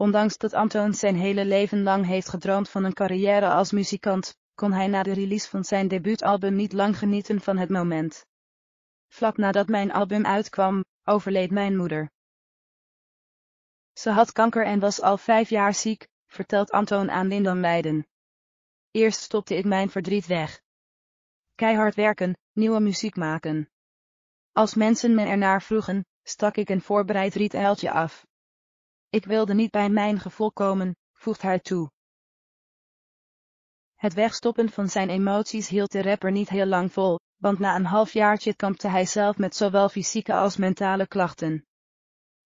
Ondanks dat Antoon zijn hele leven lang heeft gedroomd van een carrière als muzikant, kon hij na de release van zijn debuutalbum niet lang genieten van het moment. Vlak nadat mijn album uitkwam, overleed mijn moeder. Ze had kanker en was al vijf jaar ziek, vertelt Antoon aan Linda Leiden. Eerst stopte ik mijn verdriet weg. Keihard werken, nieuwe muziek maken. Als mensen me ernaar vroegen, stak ik een voorbereid rietuiltje af. Ik wilde niet bij mijn gevoel komen, voegt hij toe. Het wegstoppen van zijn emoties hield de rapper niet heel lang vol, want na een halfjaartje kampte hij zelf met zowel fysieke als mentale klachten.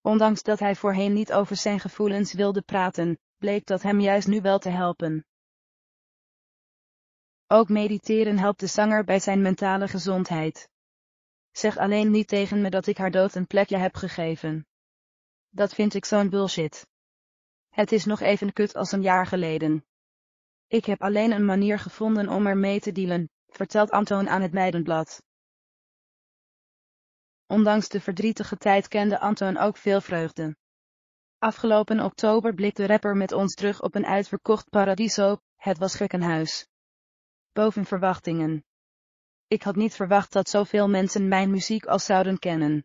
Ondanks dat hij voorheen niet over zijn gevoelens wilde praten, bleek dat hem juist nu wel te helpen. Ook mediteren helpt de zanger bij zijn mentale gezondheid. Zeg alleen niet tegen me dat ik haar dood een plekje heb gegeven. Dat vind ik zo'n bullshit. Het is nog even kut als een jaar geleden. Ik heb alleen een manier gevonden om er mee te dealen, vertelt Antoon aan het Meidenblad. Ondanks de verdrietige tijd kende Antoon ook veel vreugde. Afgelopen oktober blikte de rapper met ons terug op een uitverkocht Paradiso, het was gekkenhuis. Boven verwachtingen. Ik had niet verwacht dat zoveel mensen mijn muziek als zouden kennen.